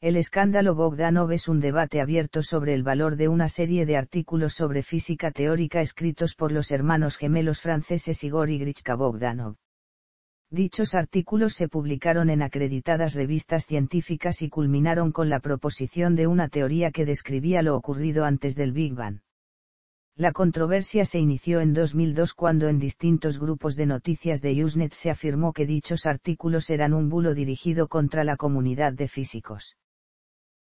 El escándalo Bogdanov es un debate abierto sobre el valor de una serie de artículos sobre física teórica escritos por los hermanos gemelos franceses Igor y Grichka Bogdanov. Dichos artículos se publicaron en acreditadas revistas científicas y culminaron con la proposición de una teoría que describía lo ocurrido antes del Big Bang. La controversia se inició en 2002 cuando en distintos grupos de noticias de Usenet se afirmó que dichos artículos eran un bulo dirigido contra la comunidad de físicos.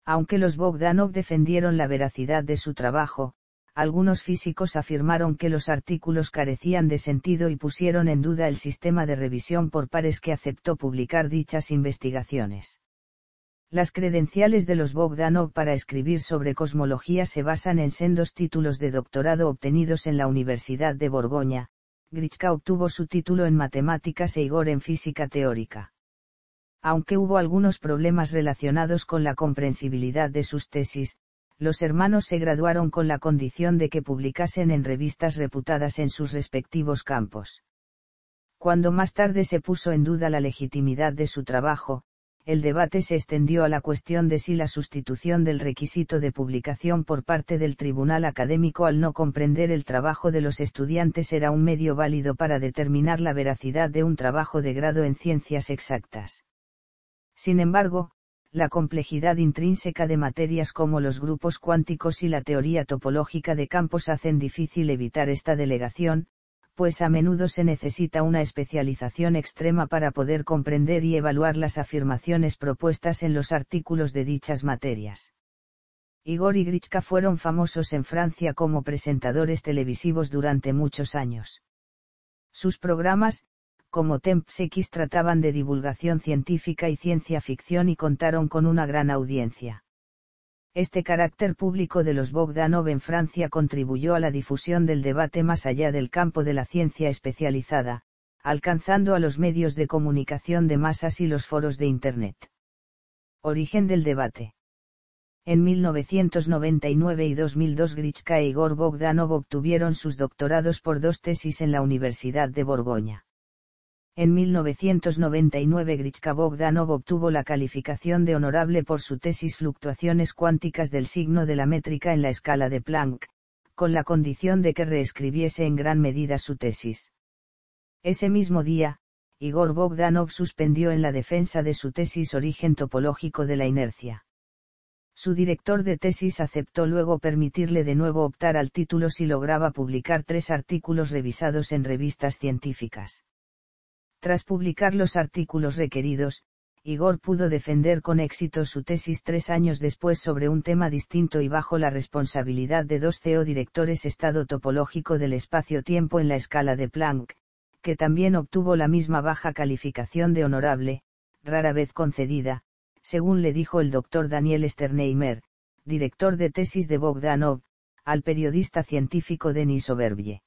Aunque los Bogdanov defendieron la veracidad de su trabajo, algunos físicos afirmaron que los artículos carecían de sentido y pusieron en duda el sistema de revisión por pares que aceptó publicar dichas investigaciones. Las credenciales de los Bogdanov para escribir sobre cosmología se basan en sendos títulos de doctorado obtenidos en la Universidad de Borgoña. Grichka obtuvo su título en matemáticas e Igor en física teórica. Aunque hubo algunos problemas relacionados con la comprensibilidad de sus tesis, los hermanos se graduaron con la condición de que publicasen en revistas reputadas en sus respectivos campos. Cuando más tarde se puso en duda la legitimidad de su trabajo, el debate se extendió a la cuestión de si la sustitución del requisito de publicación por parte del tribunal académico al no comprender el trabajo de los estudiantes era un medio válido para determinar la veracidad de un trabajo de grado en ciencias exactas. Sin embargo, la complejidad intrínseca de materias como los grupos cuánticos y la teoría topológica de campos hacen difícil evitar esta delegación, pues a menudo se necesita una especialización extrema para poder comprender y evaluar las afirmaciones propuestas en los artículos de dichas materias. Igor y Grichka fueron famosos en Francia como presentadores televisivos durante muchos años. Sus programas, como Temps X trataban de divulgación científica y ciencia ficción y contaron con una gran audiencia. Este carácter público de los Bogdanov en Francia contribuyó a la difusión del debate más allá del campo de la ciencia especializada, alcanzando a los medios de comunicación de masas y los foros de Internet. Origen del debate. En 1999 y 2002 Grichka e Igor Bogdanov obtuvieron sus doctorados por dos tesis en la Universidad de Borgoña. En 1999 Grichka Bogdanov obtuvo la calificación de honorable por su tesis Fluctuaciones cuánticas del signo de la métrica en la escala de Planck, con la condición de que reescribiese en gran medida su tesis. Ese mismo día, Igor Bogdanov suspendió en la defensa de su tesis Origen topológico de la inercia. Su director de tesis aceptó luego permitirle de nuevo optar al título si lograba publicar tres artículos revisados en revistas científicas tras publicar los artículos requeridos, Igor pudo defender con éxito su tesis tres años después sobre un tema distinto y bajo la responsabilidad de dos CEO directores estado topológico del espacio-tiempo en la escala de Planck, que también obtuvo la misma baja calificación de honorable, rara vez concedida, según le dijo el doctor Daniel Sternheimer, director de tesis de Bogdanov, al periodista científico Denis Oberbie.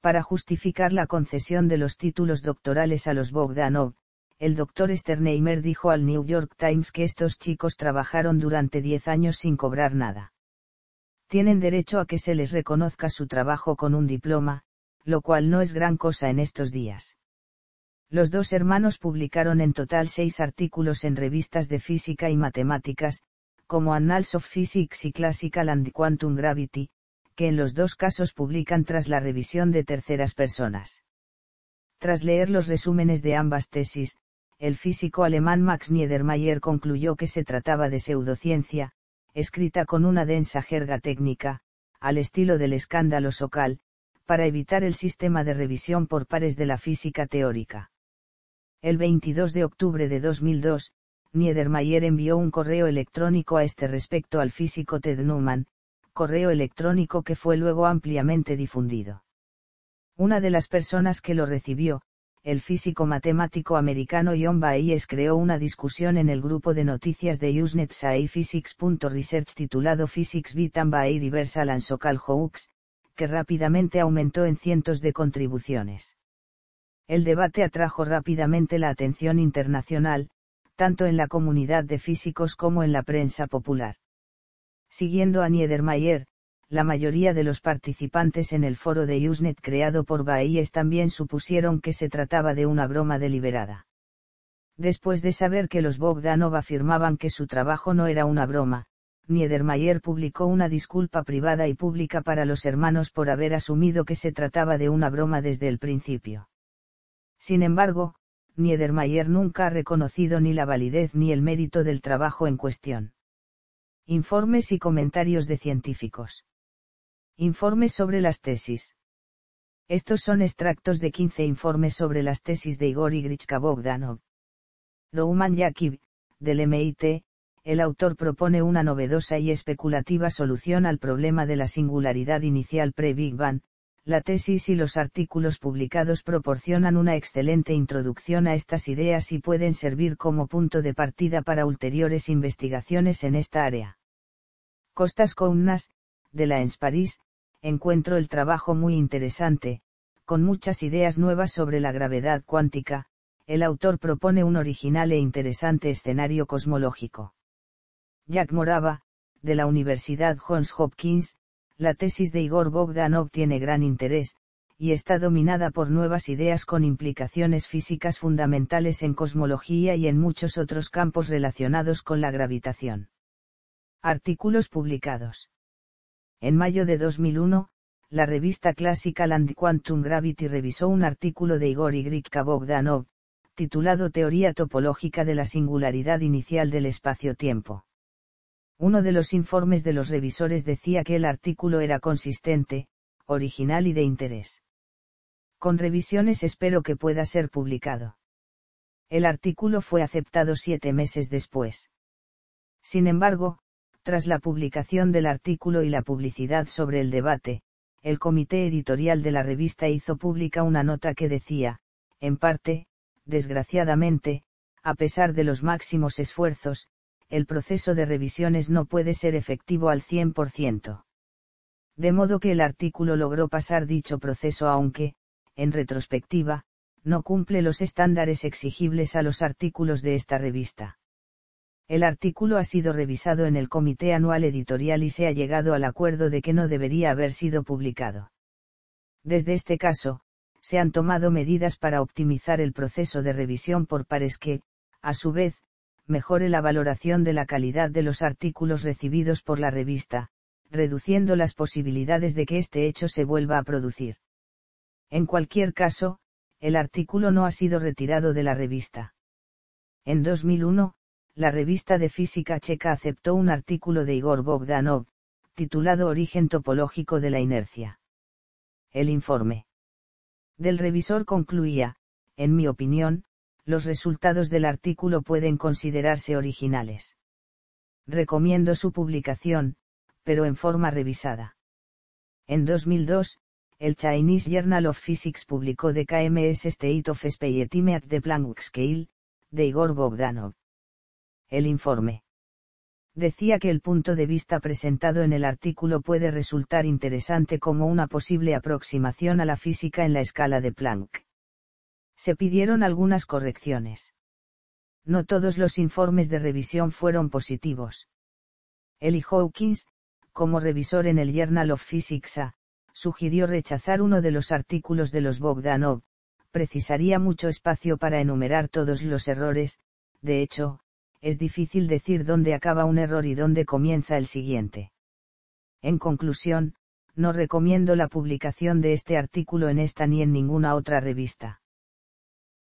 Para justificar la concesión de los títulos doctorales a los Bogdanov, el doctor Sternheimer dijo al New York Times que estos chicos trabajaron durante 10 años sin cobrar nada. Tienen derecho a que se les reconozca su trabajo con un diploma, lo cual no es gran cosa en estos días. Los dos hermanos publicaron en total seis artículos en revistas de física y matemáticas, como Annals of Physics y Classical and Quantum Gravity, que en los dos casos publican tras la revisión de terceras personas. Tras leer los resúmenes de ambas tesis, el físico alemán Max Niedermayer concluyó que se trataba de pseudociencia, escrita con una densa jerga técnica, al estilo del escándalo Sokal, para evitar el sistema de revisión por pares de la física teórica. El 22 de octubre de 2002, Niedermayer envió un correo electrónico a este respecto al físico Ted Newman, correo electrónico que fue luego ampliamente difundido. Una de las personas que lo recibió, el físico matemático americano John Baez creó una discusión en el grupo de noticias de Usenet titulado Physics Bit and Reversal and que rápidamente aumentó en cientos de contribuciones. El debate atrajo rápidamente la atención internacional, tanto en la comunidad de físicos como en la prensa popular. Siguiendo a Niedermayer, la mayoría de los participantes en el foro de Usenet creado por Baeyes también supusieron que se trataba de una broma deliberada. Después de saber que los Bogdanov afirmaban que su trabajo no era una broma, Niedermayer publicó una disculpa privada y pública para los hermanos por haber asumido que se trataba de una broma desde el principio. Sin embargo, Niedermayer nunca ha reconocido ni la validez ni el mérito del trabajo en cuestión. Informes y comentarios de científicos. Informes sobre las tesis. Estos son extractos de 15 informes sobre las tesis de Igor Igrichka Bogdanov. Rouman Yakiv, del MIT, el autor propone una novedosa y especulativa solución al problema de la singularidad inicial pre-Big Bang. La tesis y los artículos publicados proporcionan una excelente introducción a estas ideas y pueden servir como punto de partida para ulteriores investigaciones en esta área. Costas Connas, de la ENS París, encuentro el trabajo muy interesante, con muchas ideas nuevas sobre la gravedad cuántica, el autor propone un original e interesante escenario cosmológico. Jack Morava, de la Universidad Johns Hopkins, la tesis de Igor Bogdanov tiene gran interés, y está dominada por nuevas ideas con implicaciones físicas fundamentales en cosmología y en muchos otros campos relacionados con la gravitación. Artículos publicados. En mayo de 2001, la revista clásica Land Quantum Gravity revisó un artículo de Igor Y. Bogdanov, titulado Teoría topológica de la singularidad inicial del espacio-tiempo. Uno de los informes de los revisores decía que el artículo era consistente, original y de interés. Con revisiones espero que pueda ser publicado. El artículo fue aceptado siete meses después. Sin embargo, tras la publicación del artículo y la publicidad sobre el debate, el comité editorial de la revista hizo pública una nota que decía, en parte, desgraciadamente, a pesar de los máximos esfuerzos, el proceso de revisiones no puede ser efectivo al 100%. De modo que el artículo logró pasar dicho proceso aunque, en retrospectiva, no cumple los estándares exigibles a los artículos de esta revista. El artículo ha sido revisado en el Comité Anual Editorial y se ha llegado al acuerdo de que no debería haber sido publicado. Desde este caso, se han tomado medidas para optimizar el proceso de revisión por pares que, a su vez, mejore la valoración de la calidad de los artículos recibidos por la revista, reduciendo las posibilidades de que este hecho se vuelva a producir. En cualquier caso, el artículo no ha sido retirado de la revista. En 2001, la revista de física checa aceptó un artículo de Igor Bogdanov, titulado Origen topológico de la inercia. El informe del revisor concluía, en mi opinión, los resultados del artículo pueden considerarse originales. Recomiendo su publicación, pero en forma revisada. En 2002, el Chinese Journal of Physics publicó de KMS State of At the Planck Scale, de Igor Bogdanov el informe. Decía que el punto de vista presentado en el artículo puede resultar interesante como una posible aproximación a la física en la escala de Planck. Se pidieron algunas correcciones. No todos los informes de revisión fueron positivos. Eli Hawkins, como revisor en el Journal of Physics sugirió rechazar uno de los artículos de los Bogdanov, precisaría mucho espacio para enumerar todos los errores, de hecho, es difícil decir dónde acaba un error y dónde comienza el siguiente. En conclusión, no recomiendo la publicación de este artículo en esta ni en ninguna otra revista.